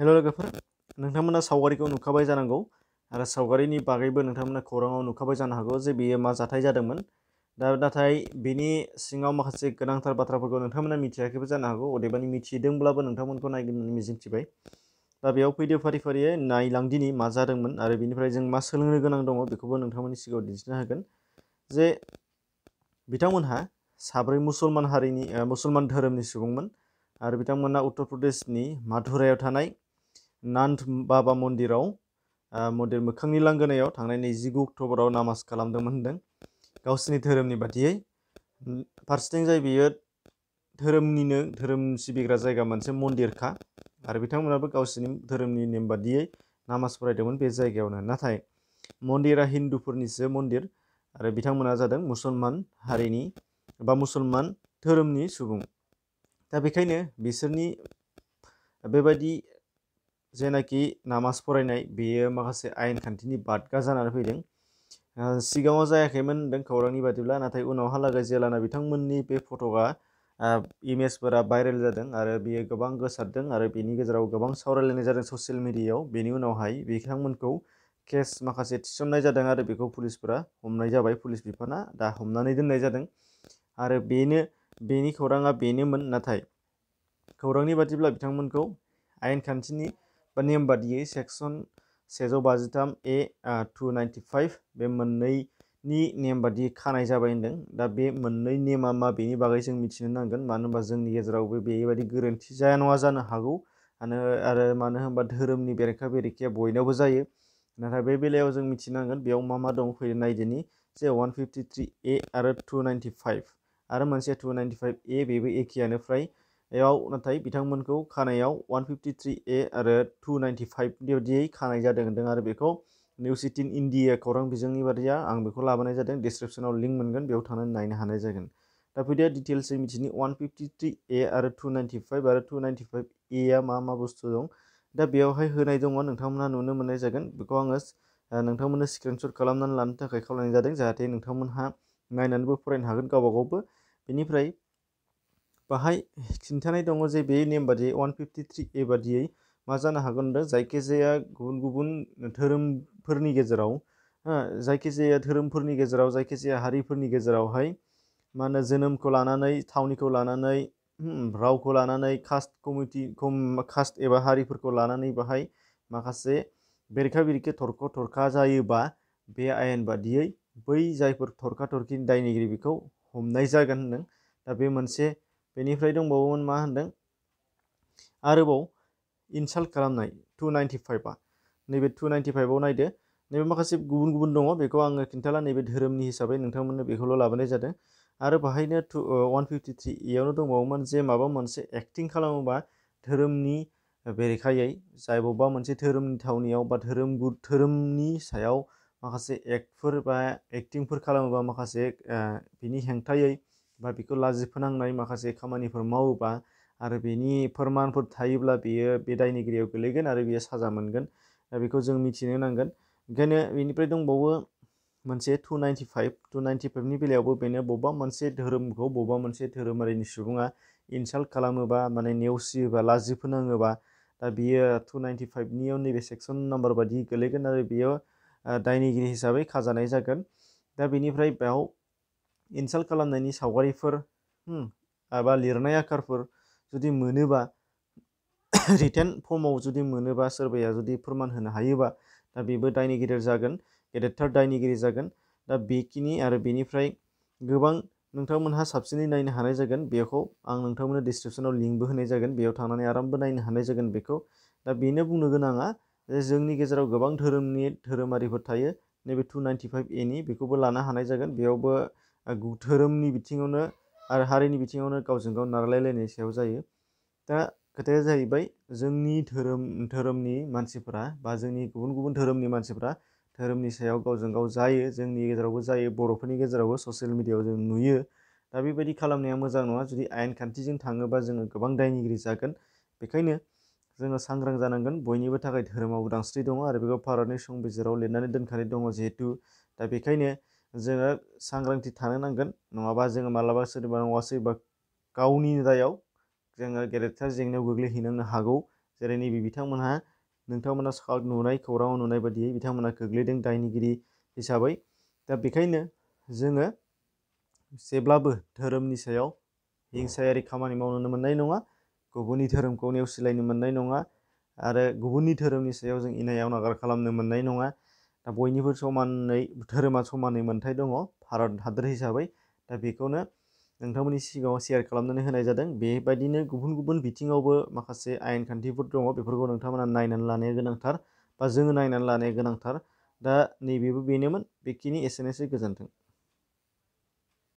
hello लोगोफोर नोंथांमोना सावगारिखौ नुखाबाय जानांगौ आरो सावगारिनि बागैबो नोंथांमोना खौराङाव नुखाबाय जानो हागौ जे बेयो मा जाथाय जादोंमोन दा नाथाय बेनि सिङाव माखासे गोनांथार बाथ्राफोरखौ नोंथांमोना मिथियाखैबो जानो हागौ अदेबानि मिथिदोंब्लाबो नोंथांमोनखौ नायगोन होननानै मिजिंथिबाय दा बेयाव फैदो फारि फारियै नायलांदिनि मा जादोंमोन आरो बेनिफ्राय जों मा सोलोंनो गोनां दङ बेखौबो नोंथांमोननि सिगाङाव दिन्थिनो हागोन जे बिथांमोनहा साब्रै मुसलमान हारिनि मुसलमान धोरोमनि सुबुंमोन आरो बिथांमोना उत्तर प्रदेशनि माधुरायाव थानाय नान्थ बाबा मन्दिराव मन्दिर मोखांनि लांगोनायाव थांनाय नैजिगु अक्ट'बराव नामाज खालामदोंमोन होनदों गावसोरनि धोरोमनि बादियै फारसेथिं जाय बेयो धोरोमनिनो धोरोम सिबिग्रा जायगा मोनसे मन्दिरखा आरो बिथांमोनाबो गावसोरनि धोरोमनि नेम बादियै नामाज फरायदोंमोन बे जायगायावनो नाथाय मन्दिरा हिन्दुफोरनिसो मन्दिर आरो बिथांमोना जादों मुसलमान हारिनि बा मुसलमान धोरोमनि सुबुं दा बेखायनो बिसोरनि बेबायदि जेनाकि नामाज फरायनाय बेयो माखासे आयेन खान्थिनि बादगा जानानै फैदों सिगाङाव जायाखैमोन होनदों खौरांनि बादिब्ला नाथाय उनावहालागै जेलाना बिथांमोननि बे फट'आ इमेजफोरा भाइरेल जादों आरो बियो गोबां गोसारदों आरो बेनि गेजेराव गोबां सावरायलायनाय जादों ससियेल मिडियायाव बेनि उनावहाय बिथांमोनखौ केस माखासे थिसननाय जादों आरो बेखौ पुलिसफोरा हमनाय जाबाय पुलिस बिफाना दा हमनानै दोननाय जादों आरो बेनो बेनि खौराङा बेनोमोन नाथाय खौरांनि बादिब्ला बिथांमोनखौ आयेन खान्थिनि बा नेम बादियै सेक्सन सेजौ बाजिथाम ए टु नाइन्टि फाइभ बे मोननैनि नेम बादियै खानाय जाबाय होन्दों दा बे मोननै नेमा मा बेनि बागै जों मिथिनो नांगोन मानो होनबा जोंनि गेजेरावबो बेबायदि गोरोन्थि जाया नङा जानो हागौ मानो आरो मानो होनबा धोरोमनि बेरेखा बेरेखाया बयनावबो जायो नाथाय बे बेलायाव जों मिथिनांगोन बेयाव मा मा दं फैयो नायदोनि जे वान फिफ्टि थ्रि ए आरो टु नाइन्टि फाइभ आरो मोनसे टु नाइन्टि फाइभ ए बेबो एखेयानो फ्राय एयाव नाथाय बिथांमोनखौ खानायाव 153A आरो 295 बेबायदियै खानाय जादों होनदों आरो बेखौ निउज एटिन इन्डिया खौरां बिजोंनि बादिया आं बेखौ लाबोनाय जादों डिसक्रिपसनाव लिंक मोनगोन बेयाव थांनानै नायनो हानाय जागोन दा फैदो डिटेल्सै मिथिनि 153A आरो 295 आरो 295A आ मा मा बुस्थु दं दा बेयावहाय होनाय दङ नोंथांमोनहा नुनो मोननाय जागोन बेखौ आङो नोंथांमोननो स्क्रिनशट खालामनानै लानो थाखाय खावलायनाय जादों जाहाथे नोंथांमोनहा नायनानैबो फरायनो हागोन गावबा गावबो बेनिफ्राय बहाय खिन्थानाय दङ जे बे नेम बादि 153 फिफ्टि ए बादियै मा जानो हागोन होनदों जायखिजाया गुबुन गुबुन धोरोमफोरनि गेजेराव हो जायखिजाया धोरोमफोरनि गेजेराव जायखिजाया हारिफोरनि गेजेरावहाय मा होनो जोनोमखौ लानानै थावनिखौ लानानै रावखौ लानानै कास्ट कमिटि कम कास्ट एबा हारिफोरखौ लानानै बहाय माखासे बेरेखा बेरेखि थरख' थरखा जायोबा बे आयेन बादियै बै जायफोर थरखा थरखिनि दायनिगिरि बिखौ हमनाय जागोन होनदों दा बे मोनसे बेनिफ्राय दंबावोमोन मा होनदों आरोबाव इनसाल्ट खालामनाय टु नाइन्टि फाइभआ नैबे टु नाइन्टि फाइभआव नायदो नैबे माखासे गुबुन गुबुन दङ बेखौ आङो खिन्थाला नैबे धोरोमनि हिसाबै नोंथांमोननो बेखौल' लाबोनाय जादों आरो बाहायनो टु वान फिफ्टि थ्रि एयावनो दंबावोमोन जे माबा मोनसे एक्टिं खालामोबा धोरोमनि बेरेखायै जाय बबेबा मोनसे धोरोमनि थावनियाव बा धोरोम धोरोमनि सायाव माखासे एक्टफोर बा एक्टिंफोर खालामोबा माखासे बिनि हेंथायै बा बेखौ लाजि फोनांनाय माखासे खामानिफोर मावोबा आरो बेनि फोरमानफोर थायोब्ला बेयो बे दायनिगिरियाव गोलैगोन आरो बेयो साजा मोनगोन दा बेखौ जों मिथिनो नांगोन ओंखायनो बेनिफ्राय दंबावो मोनसे two ninety five two ninety फाइभनि बेलायावबो बेनो बबेबा मोनसे धोरोमखौ बबेबा मोनसे धोरोमारिनि सुबुङा इनसाल्ट खालामोबा माने नेवसियोबा लाजि फोनाङोबा दा बियो टु नाइन्टि फाइभनियाव नैबे सेक्सन नाम्बार बादि गोलैगोन आरो बेयो दायनिगिरि हिसाबै खाजानाय जागोन दा बेनिफ्राय बेयाव इनसाल्ट खालामनायनि सावगारिफोर एबा लिरनाय आखारफोर जुदि मोनोबा रिटेन फर्मआव जुदि मोनोबा सोरबाया जुदि फोरमान होनो हायोबा दा बेबो दायनिगिरि जागोन गेदेरथार दायनिगिरि जागोन दा बेखिनि आरो बेनिफ्राय गोबां नोंथांमोनहा साबसिनै नायनो हानाय जागोन बेखौ आं नोंथांमोननो डिसक्रिपसनाव लिंकबो होनाय जागोन बेयाव थांनानै आरामबो नायनो हानाय जागोन बेखौ दा बेनो बुंनो गोनाङा जे जोंनि गेजेराव गोबां धोरोमनि धोरोमारिफोर थायो नैबे टु नाइन्टि फाइभ एनि बेखौबो लानो हानाय जागोन बेयावबो धोरोमनि बिथिङावनो आरो हारिनि बिथिङावनो गावजों गाव नारलायलायनायनि सायाव जायो दा खोथाया जाहैबाय जोंनि धोरोम धोरोमनि मानसिफोरा बा जोंनि गुबुन गुबुन धोरोमनि मानसिफ्रा धोरोमनि सायाव गावजों गाव जायो जोंनि गेजेरावबो जायो बर'फोरनि गेजेरावबो ससियेल मिडियायाव जों नुयो दा बेबायदि खालामनाया मोजां नङा जुदि आयेन खान्थिजों थाङोबा जोङो गोबां दायनिगिरि जागोन बेखायनो जोङो सांग्रां जानांगोन बयनिबो थाखाय धोरोमाव उदांस्रि दङ आरो बेखौ भारतनि संबिजिराव लिरनानै दोनखानाय दङ जिहेतु दा बेखायनो जोङो सांग्रांथि थानो नांगोन नङाबा जोङो मालाबा सोरनिबा नङा सोरबा गावनि दायाव जोङो गेदेरथार जेंनायाव गोग्लैहैनांनो हागौ जेरै नैबे बिथांमोनहा नोंथांमोना साल नुनाय खौराङाव नुनाय बादियै बिथांमोना गोग्लैदों दायनिगिरि हिसाबै दा बेखायनो जोङो जेब्लाबो धोरोमनि सायाव हिंसायारि खामानि मावनो मोननाय नङा गुबुननि धोरोमखौ नेवसिलायनो मोननाय नङा आरो गुबुननि धोरोमनि सायाव जों इनायाव नागार खालामनो मोननाय नङा दा बयनिबो समानै धोरोमा समानै मोन्थाय दङ भारत हादर हिसाबै दा बेखौनो नोंथांमोननि सिगाङाव शेयार खालामनानै होनाय जादों बेबायदिनो गुबुन गुबुन बिथिङावबो माखासे आयेन खान्थिफोर दङ बेफोरखौ नोंथांमोना नायनानै लानाया गोनांथार बा जोङो नायनानै लानाया गोनांथार दा नैबेबो बेनोमोन बेखिनि एसेनोसै गोजोन्थों